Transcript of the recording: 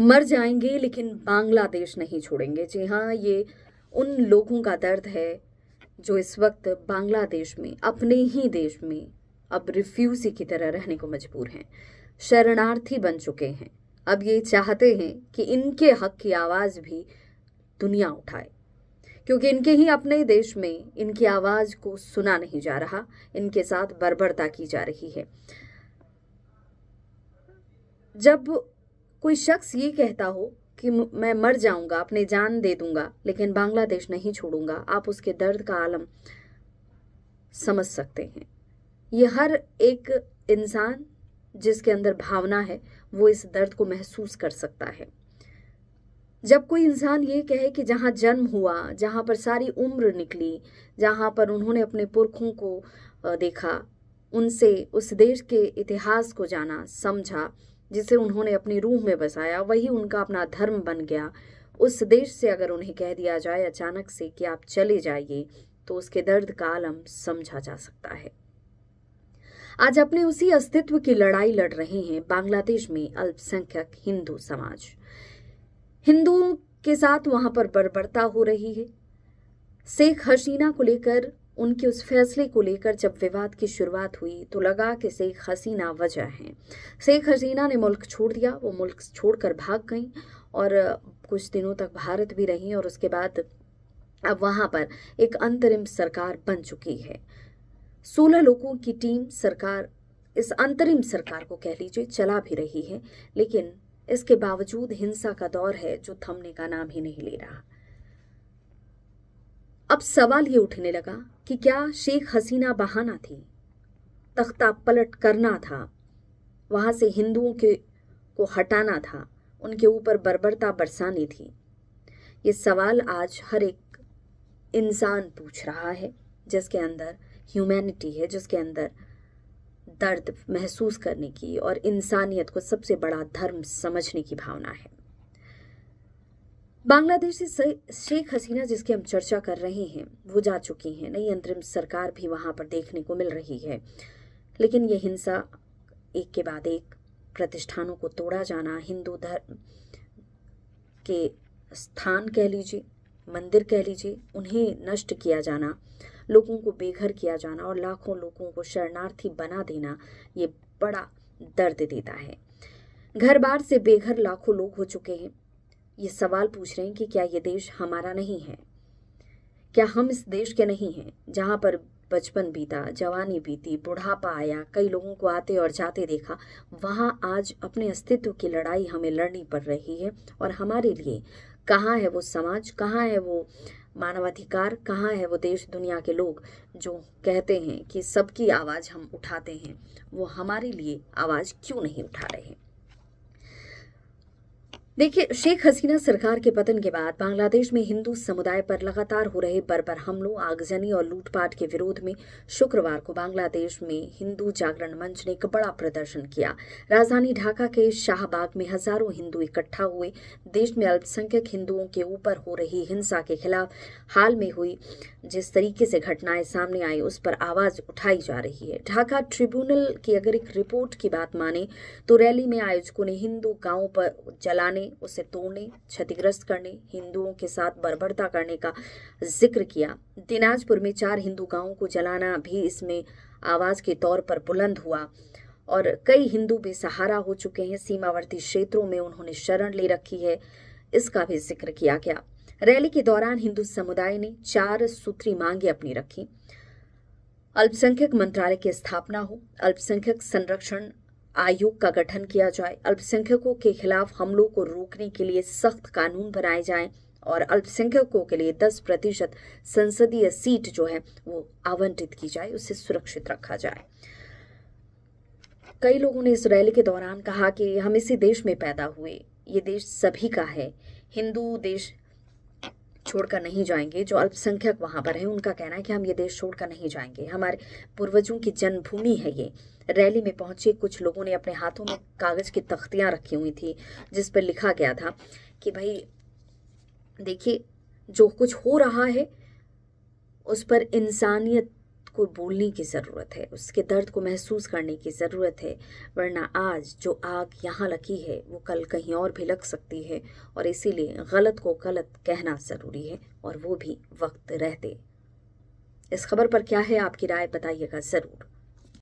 मर जाएंगे लेकिन बांग्लादेश नहीं छोड़ेंगे जी हाँ ये उन लोगों का दर्द है जो इस वक्त बांग्लादेश में अपने ही देश में अब रिफ्यूज़ी की तरह रहने को मजबूर हैं शरणार्थी बन चुके हैं अब ये चाहते हैं कि इनके हक की आवाज़ भी दुनिया उठाए क्योंकि इनके ही अपने देश में इनकी आवाज़ को सुना नहीं जा रहा इनके साथ बर्बरता की जा रही है जब कोई शख्स ये कहता हो कि मैं मर जाऊंगा अपनी जान दे दूंगा लेकिन बांग्लादेश नहीं छोड़ूंगा आप उसके दर्द का आलम समझ सकते हैं ये हर एक इंसान जिसके अंदर भावना है वो इस दर्द को महसूस कर सकता है जब कोई इंसान ये कहे कि जहाँ जन्म हुआ जहाँ पर सारी उम्र निकली जहाँ पर उन्होंने अपने पुरखों को देखा उनसे उस देश के इतिहास को जाना समझा जिसे उन्होंने अपनी रूह में बसाया वही उनका अपना धर्म बन गया उस देश से अगर उन्हें कह दिया जाए अचानक से कि आप चले जाइए तो उसके दर्द का आलम समझा जा सकता है आज अपने उसी अस्तित्व की लड़ाई लड़ रहे हैं बांग्लादेश में अल्पसंख्यक हिंदू समाज हिंदुओं के साथ वहां पर बर्बरता हो रही है शेख हसीना को लेकर उनके उस फैसले को लेकर जब विवाद की शुरुआत हुई तो लगा कि शेख हसीना वजह हैं शेख हसीना ने मुल्क छोड़ दिया वो मुल्क छोड़कर भाग गई और कुछ दिनों तक भारत भी रहीं और उसके बाद अब वहाँ पर एक अंतरिम सरकार बन चुकी है सोलह लोगों की टीम सरकार इस अंतरिम सरकार को कह लीजिए चला भी रही है लेकिन इसके बावजूद हिंसा का दौर है जो थमने का नाम ही नहीं ले रहा अब सवाल ये उठने लगा कि क्या शेख हसीना बहाना थी तख्ता पलट करना था वहाँ से हिंदुओं के को हटाना था उनके ऊपर बर्बरता बरसानी थी ये सवाल आज हर एक इंसान पूछ रहा है जिसके अंदर ह्यूमैनिटी है जिसके अंदर दर्द महसूस करने की और इंसानियत को सबसे बड़ा धर्म समझने की भावना है बांग्लादेश से शेख हसीना जिसकी हम चर्चा कर रहे हैं वो जा चुकी हैं नई अंतरिम सरकार भी वहाँ पर देखने को मिल रही है लेकिन ये हिंसा एक के बाद एक प्रतिष्ठानों को तोड़ा जाना हिंदू धर्म के स्थान कह लीजिए मंदिर कह लीजिए उन्हें नष्ट किया जाना लोगों को बेघर किया जाना और लाखों लोगों को शरणार्थी बना देना ये बड़ा दर्द देता है घर बार से बेघर लाखों लोग हो चुके हैं ये सवाल पूछ रहे हैं कि क्या ये देश हमारा नहीं है क्या हम इस देश के नहीं हैं जहाँ पर बचपन बीता जवानी बीती बुढ़ापा आया कई लोगों को आते और जाते देखा वहाँ आज अपने अस्तित्व की लड़ाई हमें लड़नी पड़ रही है और हमारे लिए कहाँ है वो समाज कहाँ है वो मानवाधिकार कहाँ है वो देश दुनिया के लोग जो कहते हैं कि सबकी आवाज़ हम उठाते हैं वो हमारे लिए आवाज़ क्यों नहीं उठा रहे हैं देखिए शेख हसीना सरकार के पतन के बाद बांग्लादेश में हिंदू समुदाय पर लगातार हो रहे बर्बर हमलों आगजनी और लूटपाट के विरोध में शुक्रवार को बांग्लादेश में हिंदू जागरण मंच ने एक बड़ा प्रदर्शन किया राजधानी ढाका के शाहबाग में हजारों हिंदू इकट्ठा हुए देश में अल्पसंख्यक हिंदुओं के ऊपर हो रही हिंसा के खिलाफ हाल में हुई जिस तरीके से घटनाएं सामने आई उस पर आवाज उठाई जा रही है ढाका ट्रिब्यूनल की अगर एक रिपोर्ट की बात माने तो रैली में आयोजकों ने हिंदू गांवों पर जलाने उसे तोड़ने क्षतिग्रस्त करने हिंदुओं के साथ बर्बरता करने का जिक्र किया दिनाजपुर में चार हिंदू गांवों को जलाना भी इसमें आवाज़ के तौर पर बुलंद हुआ और कई हिंदू बेसहारा हो चुके हैं सीमावर्ती क्षेत्रों में उन्होंने शरण ले रखी है इसका भी जिक्र किया गया रैली के दौरान हिंदू समुदाय ने चार सूत्री मांगे अपनी रखी अल्पसंख्यक मंत्रालय की स्थापना हो अल्पसंख्यक संरक्षण आयोग का गठन किया जाए अल्पसंख्यकों के खिलाफ हमलों को रोकने के लिए सख्त कानून बनाए जाएं और अल्पसंख्यकों के लिए 10 प्रतिशत संसदीय सीट जो है वो आवंटित की जाए उसे सुरक्षित रखा जाए कई लोगों ने इस रैली के दौरान कहा कि हम इसी देश में पैदा हुए ये देश सभी का है हिंदू देश छोड़कर नहीं जाएंगे जो अल्पसंख्यक वहाँ पर हैं उनका कहना है कि हम ये देश छोड़कर नहीं जाएंगे हमारे पूर्वजों की जन्मभूमि है ये रैली में पहुंचे कुछ लोगों ने अपने हाथों में कागज़ की तख्तियाँ रखी हुई थी जिस पर लिखा गया था कि भाई देखिए जो कुछ हो रहा है उस पर इंसानियत को बोलने की ज़रूरत है उसके दर्द को महसूस करने की ज़रूरत है वरना आज जो आग यहाँ लगी है वो कल कहीं और भी लग सकती है और इसीलिए गलत को गलत कहना ज़रूरी है और वो भी वक्त रहते इस खबर पर क्या है आपकी राय बताइएगा ज़रूर